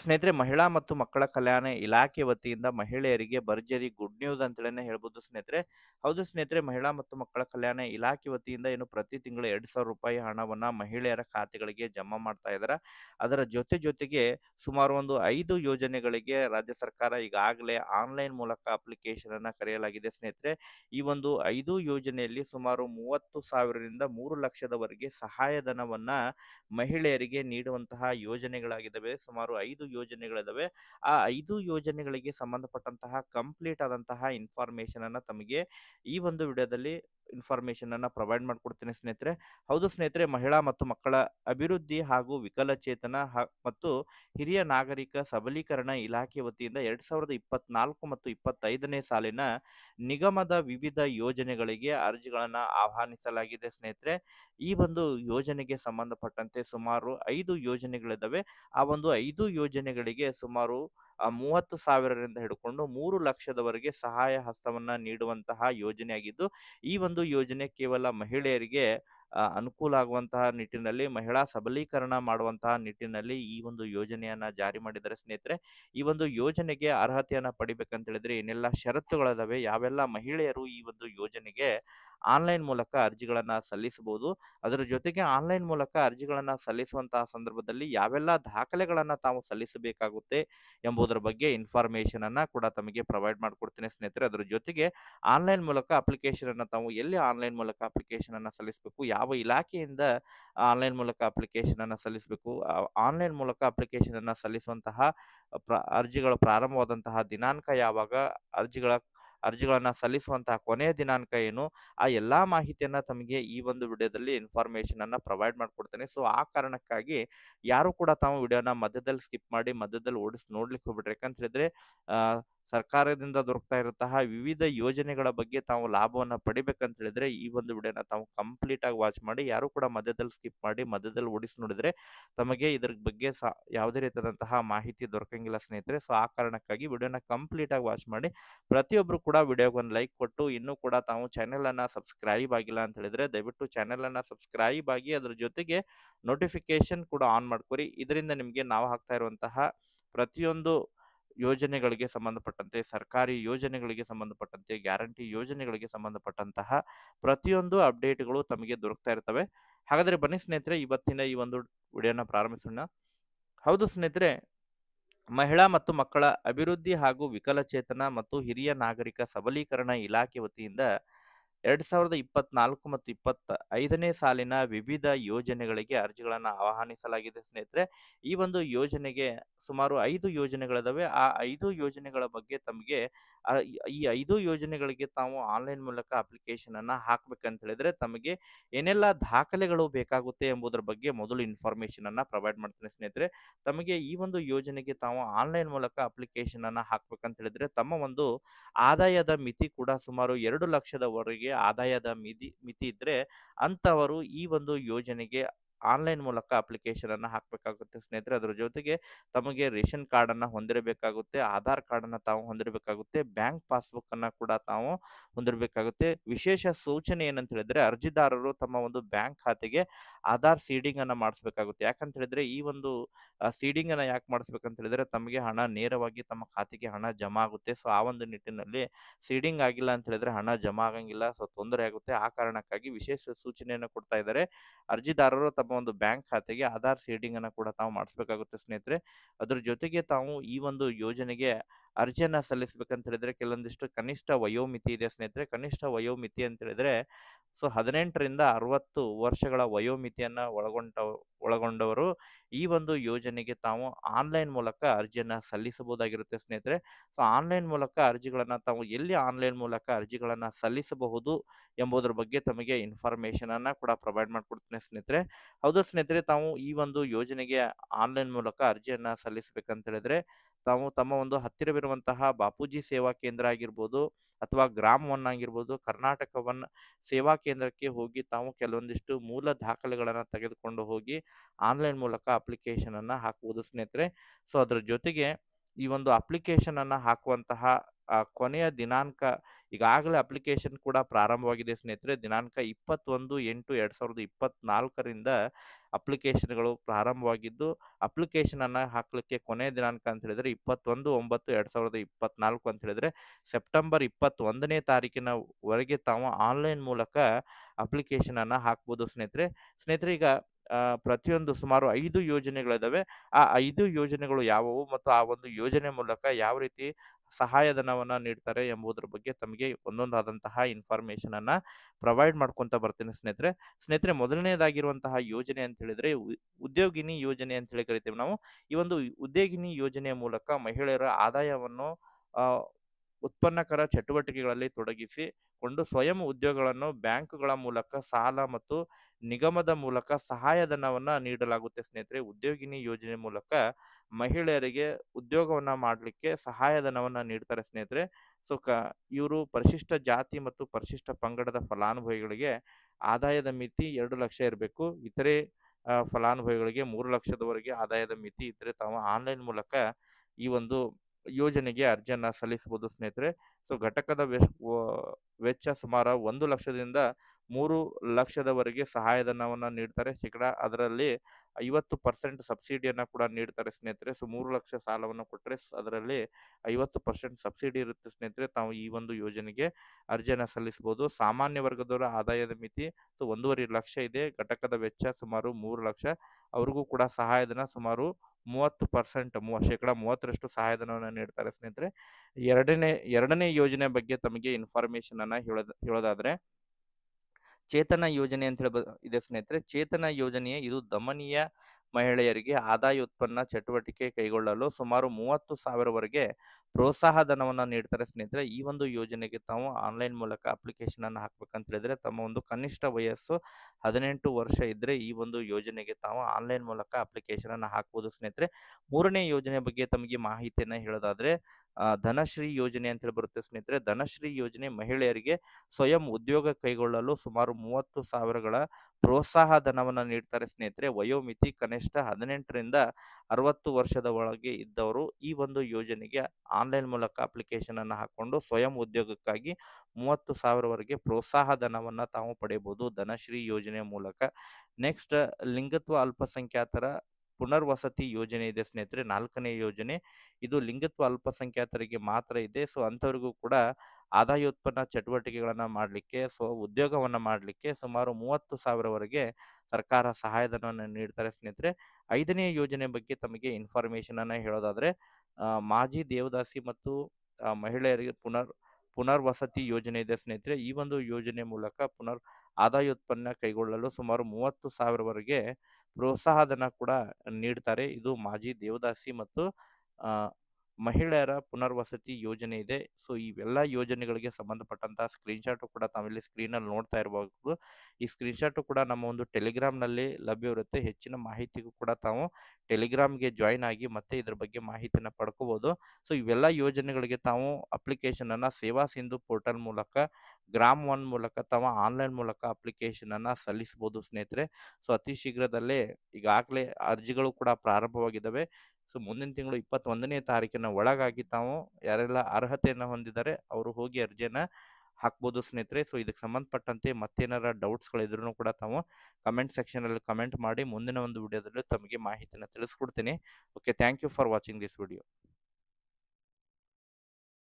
ಸ್ನೇಹಿತರೆ ಮಹಿಳಾ ಮತ್ತು ಮಕ್ಕಳ ಕಲ್ಯಾಣ ಇಲಾಖೆ ವತಿಯಿಂದ ಮಹಿಳೆಯರಿಗೆ ಭರ್ಜರಿ ಗುಡ್ ನ್ಯೂಸ್ ಅಂತೇಳಿ ಹೇಳ್ಬೋದು ಸ್ನೇಹಿತರೆ ಹೌದು ಸ್ನೇಹಿತರೆ ಮಹಿಳಾ ಮತ್ತು ಮಕ್ಕಳ ಕಲ್ಯಾಣ ಇಲಾಖೆ ವತಿಯಿಂದ ಏನು ಪ್ರತಿ ತಿಂಗಳು ಎರಡು ಸಾವಿರ ರೂಪಾಯಿ ಹಣವನ್ನು ಮಹಿಳೆಯರ ಖಾತೆಗಳಿಗೆ ಜಮಾ ಮಾಡ್ತಾ ಇದ್ದಾರೆ ಅದರ ಜೊತೆ ಜೊತೆಗೆ ಸುಮಾರು ಒಂದು ಐದು ಯೋಜನೆಗಳಿಗೆ ರಾಜ್ಯ ಸರ್ಕಾರ ಈಗಾಗಲೇ ಆನ್ಲೈನ್ ಮೂಲಕ ಅಪ್ಲಿಕೇಶನ್ ಅನ್ನು ಕರೆಯಲಾಗಿದೆ ಸ್ನೇಹಿತರೆ ಈ ಒಂದು ಐದು ಯೋಜನೆಯಲ್ಲಿ ಸುಮಾರು ಮೂವತ್ತು ಸಾವಿರದಿಂದ ಮೂರು ಲಕ್ಷದವರೆಗೆ ಸಹಾಯಧನವನ್ನು ಮಹಿಳೆಯರಿಗೆ ನೀಡುವಂತಹ ಯೋಜನೆಗಳಾಗಿದ್ದಾವೆ ಸುಮಾರು ಐದು ಐದು ಯೋಜನೆಗಳಿದಾವೆ ಆ ಐದು ಯೋಜನೆಗಳಿಗೆ ಸಂಬಂಧಪಟ್ಟಂತಹ ಕಂಪ್ಲೀಟ್ ಆದಂತಹ ಇನ್ಫಾರ್ಮೇಶನ್ ಅನ್ನ ತಮಗೆ ಈ ಒಂದು ವಿಡಿಯೋದಲ್ಲಿ ಇನ್ಫಾರ್ಮೇಶನ್ ಅನ್ನ ಪ್ರೊವೈಡ್ ಮಾಡಿಕೊಡ್ತೀನಿ ಸ್ನೇಹಿತರೆ ಹೌದು ಸ್ನೇಹಿತರೆ ಮಹಿಳಾ ಮತ್ತು ಮಕ್ಕಳ ಅಭಿವೃದ್ಧಿ ಹಾಗೂ ವಿಕಲಚೇತನ ಮತ್ತು ಹಿರಿಯ ನಾಗರಿಕ ಸಬಲೀಕರಣ ಇಲಾಖೆ ವತಿಯಿಂದ ಎರಡ್ ಸಾವಿರದ ಇಪ್ಪತ್ನಾಲ್ಕು ಮತ್ತು ಇಪ್ಪತ್ತೈದನೇ ಸಾಲಿನ ನಿಗಮದ ವಿವಿಧ ಯೋಜನೆಗಳಿಗೆ ಅರ್ಜಿಗಳನ್ನು ಆಹ್ವಾನಿಸಲಾಗಿದೆ ಸ್ನೇಹಿತರೆ ಈ ಒಂದು ಯೋಜನೆಗೆ ಸಂಬಂಧಪಟ್ಟಂತೆ ಸುಮಾರು ಐದು ಯೋಜನೆಗಳಿದ್ದಾವೆ ಆ ಒಂದು ಐದು ಯೋಜನೆಗಳಿಗೆ ಸುಮಾರು ಮೂವತ್ತು ಸಾವಿರದಿಂದ ಹಿಡ್ಕೊಂಡು ಮೂರು ಲಕ್ಷದವರೆಗೆ ಸಹಾಯ ಹಸ್ತವನ್ನು ನೀಡುವಂತಹ ಯೋಜನೆಯಾಗಿದ್ದು ಈ ಒಂದು ಒಂದು ಯೋಜನೆ ಕೇವಲ ಮಹಿಳೆಯರಿಗೆ ಅನುಕೂಲ ಆಗುವಂತಹ ನಿಟ್ಟಿನಲ್ಲಿ ಮಹಿಳಾ ಸಬಲೀಕರಣ ಮಾಡುವಂತಹ ನಿಟ್ಟಿನಲ್ಲಿ ಈ ಒಂದು ಯೋಜನೆಯನ್ನ ಜಾರಿ ಮಾಡಿದರೆ ಸ್ನೇಹಿತರೆ ಈ ಒಂದು ಯೋಜನೆಗೆ ಅರ್ಹತೆಯನ್ನ ಪಡಿಬೇಕಂತ ಹೇಳಿದ್ರೆ ಏನೆಲ್ಲ ಷರತ್ತುಗಳಾದವೆ ಯಾವೆಲ್ಲ ಮಹಿಳೆಯರು ಈ ಒಂದು ಯೋಜನೆಗೆ ಆನ್ಲೈನ್ ಮೂಲಕ ಅರ್ಜಿಗಳನ್ನು ಸಲ್ಲಿಸಬಹುದು ಅದರ ಜೊತೆಗೆ ಆನ್ಲೈನ್ ಮೂಲಕ ಅರ್ಜಿಗಳನ್ನು ಸಲ್ಲಿಸುವಂತಹ ಸಂದರ್ಭದಲ್ಲಿ ಯಾವೆಲ್ಲ ದಾಖಲೆಗಳನ್ನು ತಾವು ಸಲ್ಲಿಸಬೇಕಾಗುತ್ತೆ ಎಂಬುದರ ಬಗ್ಗೆ ಇನ್ಫಾರ್ಮೇಶನ್ ಅನ್ನ ಕೂಡ ತಮಗೆ ಪ್ರೊವೈಡ್ ಮಾಡಿಕೊಡ್ತೀನಿ ಸ್ನೇಹಿತರೆ ಅದರ ಜೊತೆಗೆ ಆನ್ಲೈನ್ ಮೂಲಕ ಅಪ್ಲಿಕೇಶನ್ ಅನ್ನ ತಾವು ಎಲ್ಲಿ ಆನ್ಲೈನ್ ಮೂಲಕ ಅಪ್ಲಿಕೇಶನ್ ಅನ್ನ ಸಲ್ಲಿಸಬೇಕು ಯಾವ ಇಲಾಖೆಯಿಂದ ಆನ್ಲೈನ್ ಮೂಲಕ ಅಪ್ಲಿಕೇಶನ್ ಅನ್ನ ಸಲ್ಲಿಸಬೇಕು ಆನ್ಲೈನ್ ಮೂಲಕ ಅಪ್ಲಿಕೇಶನ್ ಅನ್ನ ಸಲ್ಲಿಸುವಂತಹ ಅರ್ಜಿಗಳು ಪ್ರಾರಂಭವಾದಂತಹ ದಿನಾಂಕ ಯಾವಾಗ ಅರ್ಜಿಗಳ ಅರ್ಜಿಗಳನ್ನು ಸಲ್ಲಿಸುವಂತಹ ಕೊನೆಯ ದಿನಾಂಕ ಏನು ಆ ಎಲ್ಲಾ ಮಾಹಿತಿಯನ್ನ ತಮಗೆ ಈ ಒಂದು ವಿಡಿಯೋದಲ್ಲಿ ಇನ್ಫಾರ್ಮೇಷನ್ ಅನ್ನು ಪ್ರೊವೈಡ್ ಮಾಡಿಕೊಡ್ತೇನೆ ಸೊ ಆ ಕಾರಣಕ್ಕಾಗಿ ಯಾರು ಕೂಡ ತಾವು ವಿಡಿಯೋನ ಮಧ್ಯದಲ್ಲಿ ಸ್ಕಿಪ್ ಮಾಡಿ ಮಧ್ಯದಲ್ಲಿ ಓಡಿಸಿ ನೋಡ್ಲಿಕ್ಕೆ ಹೋಗ್ಬಿಟ್ರಿ ಯಾಕಂತ ಹೇಳಿದ್ರೆ ಸರ್ಕಾರದಿಂದ ದೊರಕ್ತಾ ಇರುವಂತಹ ವಿವಿಧ ಯೋಜನೆಗಳ ಬಗ್ಗೆ ತಾವು ಲಾಭವನ್ನು ಪಡಿಬೇಕಂತ ಹೇಳಿದ್ರೆ ಈ ಒಂದು ವಿಡಿಯೋನ ತಾವು ಕಂಪ್ಲೀಟ್ ಆಗಿ ವಾಚ್ ಮಾಡಿ ಯಾರು ಕೂಡ ಮಧ್ಯದಲ್ಲಿ ಸ್ಕಿಪ್ ಮಾಡಿ ಮಧ್ಯದಲ್ಲಿ ಓಡಿಸಿ ನೋಡಿದ್ರೆ ತಮಗೆ ಇದ್ರ ಬಗ್ಗೆ ಸಹ ಯಾವುದೇ ರೀತಿಯಾದಂತಹ ಮಾಹಿತಿ ದೊರಕಂಗಿಲ್ಲ ಸ್ನೇಹಿತರೆ ಸೊ ಆ ಕಾರಣಕ್ಕಾಗಿ ವಿಡಿಯೋನ ಕಂಪ್ಲೀಟ್ ಆಗಿ ವಾಚ್ ಮಾಡಿ ಪ್ರತಿಯೊಬ್ಬರು ಕೂಡ ಒಂದು ಲೈಕ್ ಕೊಟ್ಟು ಇನ್ನೂ ಕೂಡ ತಾವು ಚಾನೆಲ್ ಅನ್ನ ಸಬ್ಸ್ಕ್ರೈಬ್ ಆಗಿಲ್ಲ ಅಂತ ಹೇಳಿದ್ರೆ ದಯವಿಟ್ಟು ಚಾನೆಲ್ ಅನ್ನ ಸಬ್ಸ್ಕ್ರೈಬ್ ಆಗಿ ಅದ್ರ ಜೊತೆಗೆ ನೋಟಿಫಿಕೇಶನ್ ಕೂಡ ಆನ್ ಮಾಡ್ಕೊರಿ ಇದರಿಂದ ನಿಮಗೆ ನಾವು ಹಾಕ್ತಾ ಇರುವಂತಹ ಪ್ರತಿಯೊಂದು ಯೋಜನೆಗಳಿಗೆ ಸಂಬಂಧಪಟ್ಟಂತೆ ಸರ್ಕಾರಿ ಯೋಜನೆಗಳಿಗೆ ಸಂಬಂಧಪಟ್ಟಂತೆ ಗ್ಯಾರಂಟಿ ಯೋಜನೆಗಳಿಗೆ ಸಂಬಂಧಪಟ್ಟಂತಹ ಪ್ರತಿಯೊಂದು ಅಪ್ಡೇಟ್ಗಳು ತಮಗೆ ದೊರಕ್ತಾ ಇರ್ತವೆ ಹಾಗಾದರೆ ಬನ್ನಿ ಸ್ನೇಹಿತರೆ ಇವತ್ತಿನ ಈ ಒಂದು ವಿಡಿಯೋನ ಪ್ರಾರಂಭಿಸೋಣ ಹೌದು ಸ್ನೇಹಿತರೆ ಮಹಿಳಾ ಮತ್ತು ಮಕ್ಕಳ ಅಭಿವೃದ್ಧಿ ಹಾಗೂ ವಿಕಲಚೇತನ ಮತ್ತು ಹಿರಿಯ ನಾಗರಿಕ ಸಬಲೀಕರಣ ಇಲಾಖೆ ವತಿಯಿಂದ ಎರಡ್ ಸಾವಿರದ ಇಪ್ಪತ್ನಾಲ್ಕು ಮತ್ತು ಇಪ್ಪತ್ತ ಐದನೇ ಸಾಲಿನ ವಿವಿಧ ಯೋಜನೆಗಳಿಗೆ ಅರ್ಜಿಗಳನ್ನು ಆಹ್ವಾನಿಸಲಾಗಿದೆ ಸ್ನೇಹಿತರೆ ಈ ಒಂದು ಯೋಜನೆಗೆ ಸುಮಾರು ಐದು ಯೋಜನೆಗಳಿದಾವೆ ಆ ಐದು ಯೋಜನೆಗಳ ಬಗ್ಗೆ ತಮಗೆ ಈ ಐದು ಯೋಜನೆಗಳಿಗೆ ತಾವು ಆನ್ಲೈನ್ ಮೂಲಕ ಅಪ್ಲಿಕೇಶನ್ ಅನ್ನ ಹಾಕ್ಬೇಕಂತ ಹೇಳಿದ್ರೆ ತಮಗೆ ಏನೆಲ್ಲ ದಾಖಲೆಗಳು ಬೇಕಾಗುತ್ತೆ ಎಂಬುದರ ಬಗ್ಗೆ ಮೊದಲು ಇನ್ಫಾರ್ಮೇಶನ್ ಅನ್ನ ಪ್ರೊವೈಡ್ ಮಾಡ್ತೇನೆ ಸ್ನೇಹಿತರೆ ತಮಗೆ ಈ ಒಂದು ಯೋಜನೆಗೆ ತಾವು ಆನ್ಲೈನ್ ಮೂಲಕ ಅಪ್ಲಿಕೇಶನ್ ಅನ್ನ ಹಾಕ್ಬೇಕಂತ ಹೇಳಿದ್ರೆ ತಮ್ಮ ಒಂದು ಆದಾಯದ ಮಿತಿ ಕೂಡ ಸುಮಾರು ಎರಡು ಲಕ್ಷದವರೆಗೆ ಆದಾಯದ ಮಿತಿ ಮಿತಿ ಇದ್ರೆ ಅಂತವರು ಈ ಒಂದು ಯೋಜನೆಗೆ ಆನ್ಲೈನ್ ಮೂಲಕ ಅಪ್ಲಿಕೇಶನ್ ಅನ್ನು ಹಾಕಬೇಕಾಗುತ್ತೆ ಸ್ನೇಹಿತರೆ ಅದರ ಜೊತೆಗೆ ತಮಗೆ ರೇಷನ್ ಕಾರ್ಡ್ ಅನ್ನು ಹೊಂದಿರಬೇಕಾಗುತ್ತೆ ಆಧಾರ್ ಕಾರ್ಡ್ ಅನ್ನು ತಾವು ಹೊಂದಿರಬೇಕಾಗುತ್ತೆ ಬ್ಯಾಂಕ್ ಪಾಸ್ಬುಕ್ ಅನ್ನು ಕೂಡ ತಾವು ಹೊಂದಿರಬೇಕಾಗುತ್ತೆ ವಿಶೇಷ ಸೂಚನೆ ಏನಂತ ಹೇಳಿದ್ರೆ ಅರ್ಜಿದಾರರು ತಮ್ಮ ಒಂದು ಬ್ಯಾಂಕ್ ಖಾತೆಗೆ ಆಧಾರ್ ಸೀಡಿಂಗ್ ಅನ್ನ ಮಾಡಿಸಬೇಕಾಗುತ್ತೆ ಯಾಕಂತ ಹೇಳಿದ್ರೆ ಈ ಒಂದು ಸೀಡಿಂಗ್ ಅನ್ನ ಯಾಕೆ ಮಾಡಿಸ್ಬೇಕಂತ ಹೇಳಿದ್ರೆ ತಮಗೆ ಹಣ ನೇರವಾಗಿ ತಮ್ಮ ಖಾತೆಗೆ ಹಣ ಜಮಾ ಆಗುತ್ತೆ ಸೊ ಆ ಒಂದು ನಿಟ್ಟಿನಲ್ಲಿ ಸೀಡಿಂಗ್ ಆಗಿಲ್ಲ ಅಂತ ಹೇಳಿದ್ರೆ ಹಣ ಜಮಾ ಆಗಂಗಿಲ್ಲ ಸೊ ತೊಂದರೆ ಆಗುತ್ತೆ ಆ ಕಾರಣಕ್ಕಾಗಿ ವಿಶೇಷ ಸೂಚನೆಯನ್ನು ಕೊಡ್ತಾ ಇದ್ದಾರೆ ಅರ್ಜಿದಾರರು ತಮ್ಮ ಒಂದು ಬ್ಯಾಂಕ್ ಖಾತೆಗೆ ಆಧಾರ್ ಸೀಡಿಂಗ್ ಅನ್ನ ಕೂಡ ತಾವು ಮಾಡಿಸ್ಬೇಕಾಗುತ್ತೆ ಸ್ನೇಹಿತರೆ ಅದ್ರ ಜೊತೆಗೆ ತಾವು ಈ ಒಂದು ಯೋಜನೆಗೆ ಅರ್ಜಿಯನ್ನ ಸಲ್ಲಿಸಬೇಕಂತ ಹೇಳಿದ್ರೆ ಕೆಲವೊಂದಿಷ್ಟು ಕನಿಷ್ಠ ವಯೋಮಿತಿ ಇದೆ ಸ್ನೇಹಿತರೆ ಕನಿಷ್ಠ ವಯೋಮಿತಿ ಅಂತ ಹೇಳಿದ್ರೆ ಸೊ ಹದಿನೆಂಟರಿಂದ ಅರವತ್ತು ವರ್ಷಗಳ ವಯೋಮಿತಿಯನ್ನು ಒಳಗೊಂಡ ಒಳಗೊಂಡವರು ಈ ಒಂದು ಯೋಜನೆಗೆ ತಾವು ಆನ್ಲೈನ್ ಮೂಲಕ ಅರ್ಜಿಯನ್ನು ಸಲ್ಲಿಸಬಹುದಾಗಿರುತ್ತೆ ಸ್ನೇಹಿತರೆ ಸೊ ಆನ್ಲೈನ್ ಮೂಲಕ ಅರ್ಜಿಗಳನ್ನು ತಾವು ಎಲ್ಲಿ ಆನ್ಲೈನ್ ಮೂಲಕ ಅರ್ಜಿಗಳನ್ನು ಸಲ್ಲಿಸಬಹುದು ಎಂಬುದರ ಬಗ್ಗೆ ತಮಗೆ ಇನ್ಫಾರ್ಮೇಷನನ್ನು ಕೂಡ ಪ್ರೊವೈಡ್ ಮಾಡಿಕೊಡ್ತೇನೆ ಸ್ನೇಹಿತರೆ ಹೌದು ಸ್ನೇಹಿತರೆ ತಾವು ಈ ಒಂದು ಯೋಜನೆಗೆ ಆನ್ಲೈನ್ ಮೂಲಕ ಅರ್ಜಿಯನ್ನು ಸಲ್ಲಿಸಬೇಕಂತ ಹೇಳಿದ್ರೆ ತಾವು ತಮ್ಮ ಒಂದು ಹತ್ತಿರವಿರುವಂತಹ ಬಾಪೂಜಿ ಸೇವಾ ಕೇಂದ್ರ ಆಗಿರ್ಬೋದು ಅಥವಾ ಗ್ರಾಮವನ್ನಾಗಿರ್ಬೋದು ಕರ್ನಾಟಕವನ್ನ ಸೇವಾ ಕೇಂದ್ರಕ್ಕೆ ಹೋಗಿ ತಾವು ಕೆಲವೊಂದಿಷ್ಟು ಮೂಲ ದಾಖಲೆಗಳನ್ನು ತೆಗೆದುಕೊಂಡು ಹೋಗಿ ಆನ್ಲೈನ್ ಮೂಲಕ ಅಪ್ಲಿಕೇಶನನ್ನು ಹಾಕುವುದು ಸ್ನೇಹಿತರೆ ಸೊ ಅದರ ಜೊತೆಗೆ ಈ ಒಂದು ಅಪ್ಲಿಕೇಶನನ್ನು ಹಾಕುವಂತಹ ಕೊನೆಯ ದಿನಾಂಕ ಈಗಾಗಲೇ ಅಪ್ಲಿಕೇಶನ್ ಕೂಡ ಪ್ರಾರಂಭವಾಗಿದೆ ಸ್ನೇಹಿತರೆ ದಿನಾಂಕ ಇಪ್ಪತ್ತೊಂದು ಎಂಟು ಎರಡು ಸಾವಿರದ ಇಪ್ಪತ್ನಾಲ್ಕರಿಂದ ಅಪ್ಲಿಕೇಶನ್ಗಳು ಪ್ರಾರಂಭವಾಗಿದ್ದು ಅಪ್ಲಿಕೇಶನನ್ನು ಹಾಕಲಿಕ್ಕೆ ಕೊನೆಯ ದಿನಾಂಕ ಅಂತ ಹೇಳಿದರೆ ಇಪ್ಪತ್ತೊಂದು ಒಂಬತ್ತು ಎರಡು ಸಾವಿರದ ಇಪ್ಪತ್ನಾಲ್ಕು ಅಂತ ಹೇಳಿದರೆ ಸೆಪ್ಟೆಂಬರ್ ಇಪ್ಪತ್ತೊಂದನೇ ತಾರೀಕಿನವರೆಗೆ ತಾವು ಆನ್ಲೈನ್ ಮೂಲಕ ಅಪ್ಲಿಕೇಶನನ್ನು ಹಾಕ್ಬೋದು ಸ್ನೇಹಿತರೆ ಸ್ನೇಹಿತರೆ ಈಗ ಪ್ರತಿಯೊಂದು ಸುಮಾರು ಐದು ಯೋಜನೆಗಳಿದ್ದಾವೆ ಆ ಐದು ಯೋಜನೆಗಳು ಯಾವುವು ಮತ್ತು ಆ ಒಂದು ಯೋಜನೆ ಮೂಲಕ ಯಾವ ರೀತಿ ಸಹಾಯಧನವನ್ನು ನೀಡ್ತಾರೆ ಎಂಬುದರ ಬಗ್ಗೆ ತಮಗೆ ಒಂದೊಂದಾದಂತಹ ಇನ್ಫಾರ್ಮೇಷನ್ ಪ್ರೊವೈಡ್ ಮಾಡ್ಕೊಂತ ಬರ್ತೀನಿ ಸ್ನೇಹಿತರೆ ಸ್ನೇಹಿತರೆ ಮೊದಲನೇದಾಗಿರುವಂತಹ ಯೋಜನೆ ಅಂತ ಹೇಳಿದ್ರೆ ಉದ್ಯೋಗಿನಿ ಯೋಜನೆ ಅಂತ ಹೇಳಿ ಕರಿತೀವಿ ನಾವು ಈ ಒಂದು ಉದ್ಯೋಗಿನಿ ಯೋಜನೆಯ ಮೂಲಕ ಮಹಿಳೆಯರ ಆದಾಯವನ್ನು ಉತ್ಪನ್ನಕರ ಚಟುವಟಿಕೆಗಳಲ್ಲಿ ತೊಡಗಿಸಿಕೊಂಡು ಸ್ವಯಂ ಉದ್ಯೋಗಗಳನ್ನು ಬ್ಯಾಂಕ್ಗಳ ಮೂಲಕ ಸಾಲ ಮತ್ತು ನಿಗಮದ ಮೂಲಕ ಸಹಾಯಧನವನ್ನು ನೀಡಲಾಗುತ್ತೆ ಸ್ನೇಹಿತರೆ ಉದ್ಯೋಗಿನಿ ಯೋಜನೆ ಮೂಲಕ ಮಹಿಳೆಯರಿಗೆ ಉದ್ಯೋಗವನ್ನು ಮಾಡಲಿಕ್ಕೆ ಸಹಾಯಧನವನ್ನು ನೀಡ್ತಾರೆ ಸ್ನೇಹಿತರೆ ಸೊ ಕ ಇವರು ಪರಿಶಿಷ್ಟ ಜಾತಿ ಮತ್ತು ಪರಿಶಿಷ್ಟ ಪಂಗಡದ ಫಲಾನುಭವಿಗಳಿಗೆ ಆದಾಯದ ಮಿತಿ ಎರಡು ಲಕ್ಷ ಇರಬೇಕು ಇತರೆ ಫಲಾನುಭವಿಗಳಿಗೆ ಮೂರು ಲಕ್ಷದವರೆಗೆ ಆದಾಯದ ಮಿತಿ ಇದ್ದರೆ ತಾವು ಆನ್ಲೈನ್ ಮೂಲಕ ಈ ಒಂದು ಯೋಜನೆಗೆ ಅರ್ಜಿಯನ್ನು ಸಲ್ಲಿಸಬಹುದು ಸ್ನೇಹಿತರೆ ಸೊ ಘಟಕದ ವೆಚ್ಚ ಸುಮಾರು ಒಂದು ಲಕ್ಷದಿಂದ ಮೂರು ಲಕ್ಷದವರೆಗೆ ಸಹಾಯಧನವನ್ನು ನೀಡ್ತಾರೆ ಶೇಕಡ ಅದರಲ್ಲಿ ಐವತ್ತು ಪರ್ಸೆಂಟ್ ಸಬ್ಸಿಡಿಯನ್ನು ಕೂಡ ನೀಡ್ತಾರೆ ಸ್ನೇಹಿತರೆ ಸೊ ಮೂರು ಲಕ್ಷ ಸಾಲವನ್ನು ಕೊಟ್ಟರೆ ಅದರಲ್ಲಿ ಐವತ್ತು ಪರ್ಸೆಂಟ್ ಸಬ್ಸಿಡಿ ಇರುತ್ತೆ ಸ್ನೇಹಿತರೆ ತಾವು ಈ ಒಂದು ಯೋಜನೆಗೆ ಅರ್ಜಿಯನ್ನು ಸಲ್ಲಿಸಬಹುದು ಸಾಮಾನ್ಯ ವರ್ಗದವರ ಆದಾಯದ ಮಿತಿ ಸೊ ಒಂದೂವರೆ ಲಕ್ಷ ಇದೆ ಘಟಕದ ವೆಚ್ಚ ಸುಮಾರು ಮೂರು ಲಕ್ಷ ಅವ್ರಿಗೂ ಕೂಡ ಸಹಾಯಧನ ಸುಮಾರು ಮೂವತ್ತು ಪರ್ಸೆಂಟ್ ಮೂವ ಶೇಕಡ ಮೂವತ್ತರಷ್ಟು ಸಹಾಯಧನವನ್ನು ನೀಡ್ತಾರೆ ಸ್ನೇಹಿತರೆ ಎರಡನೇ ಎರಡನೇ ಯೋಜನೆ ಬಗ್ಗೆ ತಮಗೆ ಇನ್ಫಾರ್ಮೇಶನ್ ಅನ್ನ ಹೇಳೋದ ಹೇಳೋದಾದ್ರೆ ಚೇತನ ಯೋಜನೆ ಅಂತ ಹೇಳ ಇದೆ ಸ್ನೇಹಿತರೆ ಚೇತನ ಯೋಜನೆಯ ಇದು ದಮನೀಯ ಮಹಿಳೆಯರಿಗೆ ಆದಾಯ ಉತ್ಪನ್ನ ಚಟುವಟಿಕೆ ಕೈಗೊಳ್ಳಲು ಸುಮಾರು ಮೂವತ್ತು ಸಾವಿರವರೆಗೆ ಪ್ರೋತ್ಸಾಹ ಧನವನ್ನು ನೀಡ್ತಾರೆ ಸ್ನೇಹಿತರೆ ಈ ಒಂದು ಯೋಜನೆಗೆ ತಾವು ಆನ್ಲೈನ್ ಮೂಲಕ ಅಪ್ಲಿಕೇಶನ್ ಅನ್ನು ಹಾಕ್ಬೇಕಂತ ಹೇಳಿದ್ರೆ ತಮ್ಮ ಒಂದು ಕನಿಷ್ಠ ವಯಸ್ಸು ಹದಿನೆಂಟು ವರ್ಷ ಇದ್ದರೆ ಈ ಒಂದು ಯೋಜನೆಗೆ ತಾವು ಆನ್ಲೈನ್ ಮೂಲಕ ಅಪ್ಲಿಕೇಶನ್ ಅನ್ನು ಹಾಕ್ಬೋದು ಸ್ನೇಹಿತರೆ ಮೂರನೇ ಯೋಜನೆ ಬಗ್ಗೆ ತಮಗೆ ಮಾಹಿತಿಯನ್ನು ಹೇಳೋದಾದ್ರೆ ಧನಶ್ರೀ ಯೋಜನೆ ಅಂತ ಹೇಳಿ ಬರುತ್ತೆ ಸ್ನೇಹಿತರೆ ಧನಶ್ರೀ ಯೋಜನೆ ಮಹಿಳೆಯರಿಗೆ ಸ್ವಯಂ ಉದ್ಯೋಗ ಕೈಗೊಳ್ಳಲು ಸುಮಾರು ಮೂವತ್ತು ಸಾವಿರಗಳ ಪ್ರೋತ್ಸಾಹ ಧನವನ್ನು ನೀಡ್ತಾರೆ ಸ್ನೇಹಿತರೆ ವಯೋಮಿತಿ ಕನಿಷ್ಠ ಹದಿನೆಂಟರಿಂದ ಅರವತ್ತು ವರ್ಷದ ಒಳಗೆ ಇದ್ದವರು ಈ ಒಂದು ಯೋಜನೆಗೆ ಆನ್ಲೈನ್ ಮೂಲಕ ಅಪ್ಲಿಕೇಶನ್ ಅನ್ನು ಹಾಕೊಂಡು ಸ್ವಯಂ ಉದ್ಯೋಗಕ್ಕಾಗಿ ಮೂವತ್ತು ಸಾವಿರವರೆಗೆ ಪ್ರೋತ್ಸಾಹ ಧನವನ್ನು ತಾವು ಪಡೆಯಬಹುದು ಧನಶ್ರೀ ಯೋಜನೆ ಮೂಲಕ ನೆಕ್ಸ್ಟ್ ಲಿಂಗತ್ವ ಅಲ್ಪಸಂಖ್ಯಾತರ ಪುನರ್ವಸತಿ ಯೋಜನೆ ಇದೆ ಸ್ನೇಹಿತರೆ ನಾಲ್ಕನೇ ಯೋಜನೆ ಇದು ಲಿಂಗತ್ವ ಅಲ್ಪಸಂಖ್ಯಾತರಿಗೆ ಮಾತ್ರ ಇದೆ ಸೊ ಅಂಥವ್ರಿಗೂ ಕೂಡ ಆದಾಯ ಉತ್ಪನ್ನ ಚಟುವಟಿಕೆಗಳನ್ನು ಮಾಡಲಿಕ್ಕೆ ಸೊ ಉದ್ಯೋಗವನ್ನು ಮಾಡಲಿಕ್ಕೆ ಸುಮಾರು ಮೂವತ್ತು ಸಾವಿರವರೆಗೆ ಸರ್ಕಾರ ಸಹಾಯಧನವನ್ನು ನೀಡ್ತಾರೆ ಸ್ನೇಹಿತರೆ ಐದನೇ ಯೋಜನೆ ಬಗ್ಗೆ ತಮಗೆ ಇನ್ಫಾರ್ಮೇಷನ್ ಅನ್ನು ಹೇಳೋದಾದ್ರೆ ಮಾಜಿ ದೇವದಾಸಿ ಮತ್ತು ಮಹಿಳೆಯರಿಗೆ ಪುನರ್ ಪುನರ್ವಸತಿ ಯೋಜನೆ ಇದೆ ಸ್ನೇಹಿತರೆ ಈ ಒಂದು ಯೋಜನೆ ಮೂಲಕ ಪುನರ್ ಉತ್ಪನ್ನ ಕೈಗೊಳ್ಳಲು ಸುಮಾರು ಮೂವತ್ತು ಸಾವಿರವರೆಗೆ ಪ್ರೋತ್ಸಾಹಧನ ಕೂಡ ನೀಡ್ತಾರೆ ಇದು ಮಾಜಿ ದೇವದಾಸಿ ಮತ್ತು ಮಹಿಳೆಯರ ಪುನರ್ವಸತಿ ಯೋಜನೆ ಇದೆ ಸೊ ಇವೆಲ್ಲ ಯೋಜನೆಗಳಿಗೆ ಸಂಬಂಧಪಟ್ಟಂತಹ ಸ್ಕ್ರೀನ್ ಕೂಡ ತಾವಿಲ್ಲಿ ಸ್ಕ್ರೀನ್ ಅಲ್ಲಿ ನೋಡ್ತಾ ಇರಬಹುದು ಈ ಸ್ಕ್ರೀನ್ ಕೂಡ ನಮ್ಮ ಒಂದು ಟೆಲಿಗ್ರಾಮ್ ನಲ್ಲಿ ಲಭ್ಯವಿರುತ್ತೆ ಹೆಚ್ಚಿನ ಮಾಹಿತಿಗೂ ಕೂಡ ತಾವು ಟೆಲಿಗ್ರಾಮ್ಗೆ ಜಾಯಿನ್ ಆಗಿ ಮತ್ತೆ ಇದ್ರ ಬಗ್ಗೆ ಮಾಹಿತಿನ ಪಡ್ಕೋಬಹುದು ಸೊ ಇವೆಲ್ಲ ಯೋಜನೆಗಳಿಗೆ ತಾವು ಅಪ್ಲಿಕೇಶನ್ ಅನ್ನ ಸೇವಾ ಸಿಂಧು ಪೋರ್ಟಲ್ ಮೂಲಕ ಗ್ರಾಮ್ ಒನ್ ಮೂಲಕ ತಾವು ಆನ್ಲೈನ್ ಮೂಲಕ ಅಪ್ಲಿಕೇಶನ್ ಅನ್ನ ಸಲ್ಲಿಸಬಹುದು ಸ್ನೇಹಿತರೆ ಸೊ ಅತಿ ಶೀಘ್ರದಲ್ಲೇ ಈಗಾಗಲೇ ಅರ್ಜಿಗಳು ಕೂಡ ಪ್ರಾರಂಭವಾಗಿದ್ದಾವೆ ಸೊ ಮುಂದಿನ ತಿಂಗಳು ಇಪ್ಪತ್ತೊಂದನೇ ತಾರೀಕಿನ ಒಳಗಾಗಿ ತಾವು ಯಾರೆಲ್ಲ ಅರ್ಹತೆಯನ್ನು ಹೊಂದಿದ್ದಾರೆ ಅವರು ಹೋಗಿ ಅರ್ಜಿಯನ್ನು ಹಾಕ್ಬೋದು ಸ್ನೇಹಿತರೆ ಸೊ ಇದಕ್ಕೆ ಸಂಬಂಧಪಟ್ಟಂತೆ ಮತ್ತೇನಾರ ಡೌಟ್ಸ್ಗಳಿದ್ರೂ ಕೂಡ ತಾವು ಕಮೆಂಟ್ ಸೆಕ್ಷನಲ್ಲಿ ಕಮೆಂಟ್ ಮಾಡಿ ಮುಂದಿನ ಒಂದು ವಿಡಿಯೋದಲ್ಲಿ ತಮಗೆ ಮಾಹಿತಿಯನ್ನು ತಿಳಿಸ್ಕೊಡ್ತೀನಿ okay thank you for watching this video